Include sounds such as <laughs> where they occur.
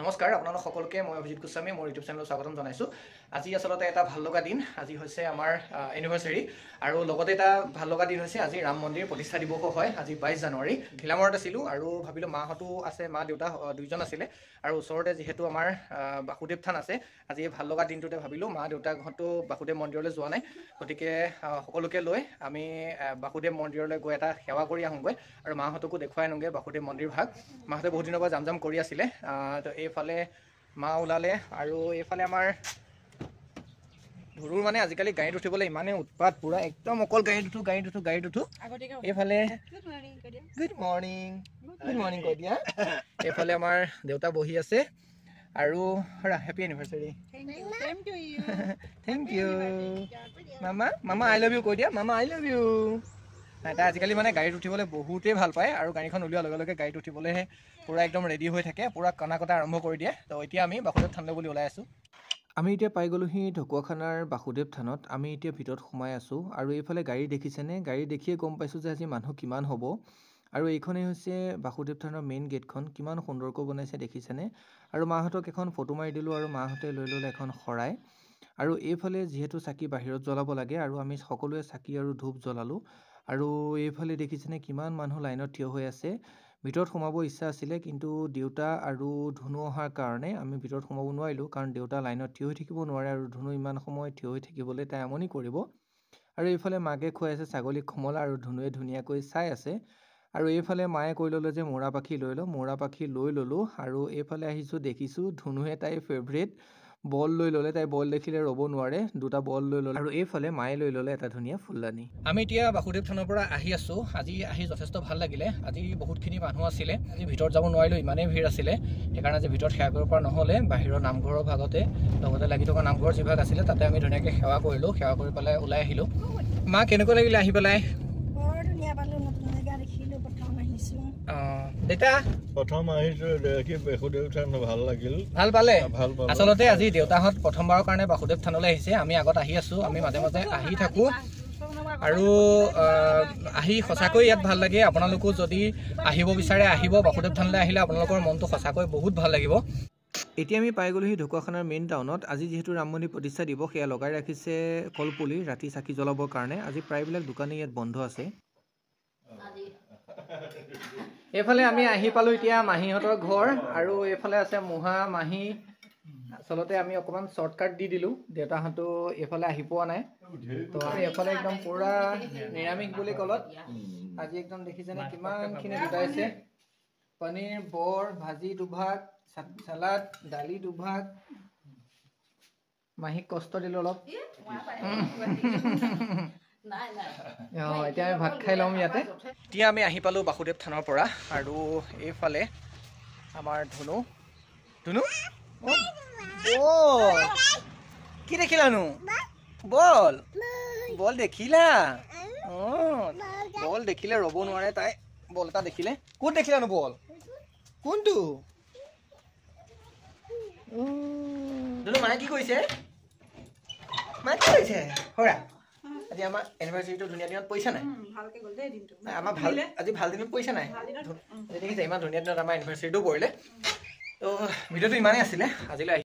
নমস্কাৰ আপোনালোক সকলোকে মই অভিজিত গোস্বামী মোৰ ইউটিউব চেনেলত স্বাগতম জনাইছোঁ আজি আচলতে এটা ভাল লগা দিন আজি হৈছে আমাৰ এনিভাৰ্চেৰী আৰু লগতে এটা ভাল লগা দিন হৈছে আজি ৰাম মন্দিৰ প্ৰতিষ্ঠা দিৱসো হয় আজি বাইছ জানুৱাৰী ঘিলামৰত আছিলোঁ আৰু ভাবিলোঁ মাহঁতো আছে মা দেউতা দুইজন আছিলে আৰু ওচৰতে যিহেতু আমাৰ বাসুদেৱ থান আছে আজি এই ভাল লগা দিনটোতে ভাবিলোঁ মা দেউতাকহঁতো বাসুদেৱ মন্দিৰলৈ যোৱা নাই গতিকে সকলোকে লৈ আমি বাসুদেৱ মন্দিৰলৈ গৈ এটা সেৱা কৰি আহোঁগৈ আৰু মাহঁতকো দেখুৱাই আনোগৈ বাসুদেৱ মন্দিৰ ভাগ মাহঁতে বহুত দিনৰ পৰা যাম যাম কৰি আছিলে এইফালে মা ওলালে আৰু এইফালে আমাৰ ধুৰুৰ মানে আজিকালি গাড়ীত উঠিবলৈ ইমানেই উৎপাত পূৰা একদম অকল গাড়ীত উঠো গাড়ীত উঠো গাড়ীত উঠো এইফালে গুড মৰ্ণিং গুড মৰ্ণিং কৈ দিয়া এইফালে আমাৰ দেউতা বহি আছে আৰু ৰা হেপী এনিভাৰ্চাৰী থেংক ইউ মামা মামা আই লাভ ইউ কৈ দিয়া মামা আই লাভ ইউ নাই তাই আজিকালি মানে গাড়ীত উঠিবলৈ বহুতেই ভাল পায় আৰু গাড়ীখন ওলোৱাৰ লগে লগে গাড়ীত উঠিবলৈহে পুৰা একদম ৰেডি হৈ থাকে পুৰা কণা কটা আৰম্ভ কৰি দিয়ে তো এতিয়া আমি বাসুদেৱ থানলৈ বুলি ওলাই আছোঁ আমি এতিয়া পাই গ'লোহি ঢকুৱাখানাৰ বাসুদেৱ থানত আমি এতিয়া ভিতৰত সোমাই আছোঁ আৰু এইফালে গাড়ী দেখিছেনে গাড়ী দেখিয়ে গম পাইছোঁ যে আজি মানুহ কিমান হ'ব আৰু এইখনেই হৈছে বাসুদেৱ থানৰ মেইন গেটখন কিমান সুন্দৰকৈ বনাইছে দেখিছেনে আৰু মাহঁতক এখন ফটো মাৰি দিলোঁ আৰু মাহঁতে লৈ ল'লে এখন শৰাই আৰু এইফালে যিহেতু চাকি বাহিৰত জ্বলাব লাগে আৰু আমি সকলোৱে চাকি আৰু ধূপ জ্বলালোঁ আৰু এইফালে দেখিছেনে কিমান মানুহ লাইনত থিয় হৈ আছে ভিতৰত সোমাব ইচ্ছা আছিলে কিন্তু দেউতা আৰু ধুনু অহাৰ কাৰণে আমি ভিতৰত সোমাব নোৱাৰিলোঁ কাৰণ দেউতা লাইনত থিয় হৈ থাকিব নোৱাৰে আৰু ধুনু ইমান সময় থিয় হৈ থাকিবলৈ তাই আমনি কৰিব আৰু এইফালে মাকে খুৱাই আছে ছাগলীক কোমল আৰু ধুনুৱে ধুনীয়াকৈ চাই আছে আৰু এইফালে মায়ে কৈ ল'লে যে মৌৰা পাখি লৈ লওঁ মৌৰা পাখি লৈ ল'লোঁ আৰু এইফালে আহিছোঁ দেখিছোঁ ধুনুহে তাইৰ ফেভৰেট বল লৈ ল'লে তাই বল দেখিলে ৰ'ব নোৱাৰে দুটা বল লৈ ল'লে আৰু এইফালে মায়ে লৈ ল'লে এটা ধুনীয়া ফুলদানি আমি এতিয়া বাসুদেৱ থানৰ পৰা আহি আছোঁ আজি আহি যথেষ্ট ভাল লাগিলে আজি বহুতখিনি মানুহ আছিলে আজি ভিতৰত যাব নোৱাৰিলোঁ ইমানেই ভিৰ আছিলে সেইকাৰণে আজি ভিতৰত সেৱা কৰিব পৰা নহ'লে বাহিৰৰ নামঘৰৰ ভাগতে লগতে লাগি থকা নামঘৰৰ যিভাগ আছিলে তাতে আমি ধুনীয়াকৈ সেৱা কৰিলোঁ সেৱা কৰি পেলাই ওলাই আহিলোঁ মা কেনেকুৱা লাগিলে আহি পেলাই আচলতে আজি দেউতাহঁত প্ৰথমবাৰৰ কাৰণে বাসুদেৱ থানলৈ আহিছে আমি আগত আহি আছোঁ আমি মাজে মাজে আহি থাকোঁ আৰু আহি সঁচাকৈ ইয়াত ভাল লাগে আপোনালোকো যদি আহিব বিচাৰে আহিব বাসুদেৱ থানলৈ আহিলে আপোনালোকৰ মনটো সঁচাকৈ বহুত ভাল লাগিব এতিয়া আমি পাই গ'লোহি ঢকুৱাখানাৰ মেইন টাউনত আজি যিহেতু ৰাম মন্দিৰ প্ৰতিষ্ঠা দিৱস সেয়া লগাই ৰাখিছে কলপুলি ৰাতি চাকি জ্বলাবৰ কাৰণে আজি প্ৰায়বিলাক দোকানেই ইয়াত বন্ধ আছে এইফালে আমি আহি পালো এতিয়া মাহীহঁতৰ ঘৰ আৰু এইফালে আছে মুহা মাহী আচলতে আমি অকণমান শ্বৰ্টকাট দি দিলোঁ দেউতাহঁতো এইফালে আহি পোৱা নাই তো আমি এইফালে একদম পুৰা নিৰামিষ বুলি ক'লত আজি একদম দেখিছেনে কিমানখিনি গোটাইছে পনীৰ বৰ ভাজি দুভাগ চালাড দালি দুভাগ মাহীক কষ্ট দিলোঁ অলপ <laughs> এতিয়া আমি ভাত খাই লওঁ ইয়াতে আমি আহি পালো বাসুদেৱ থানৰ পৰা আৰু এইফালে আমাৰ ধুনু ধুনু কি দেখিলানো বল বল দেখিলা অঁ বল দেখিলে ৰ'ব নোৱাৰে তাই বল এটা দেখিলে ক'ত দেখিলানো বল কোনটো ধুনু মায়ে কি কৈছে মায়ে কি কৈছে হৰা আজি আমাৰ এনিভাৰ্চাৰীটো ধুনীয়া দিনত পইচা নাই আমাৰ ভাল আজি ভাল দিনত পইচা নাই দেখিছে ইমান ধুনীয়া দিনত আমাৰ এনিভাৰ্চাৰীটো পৰিলে ত' ভিডিঅ'টো ইমানেই আছিলে আজিলৈ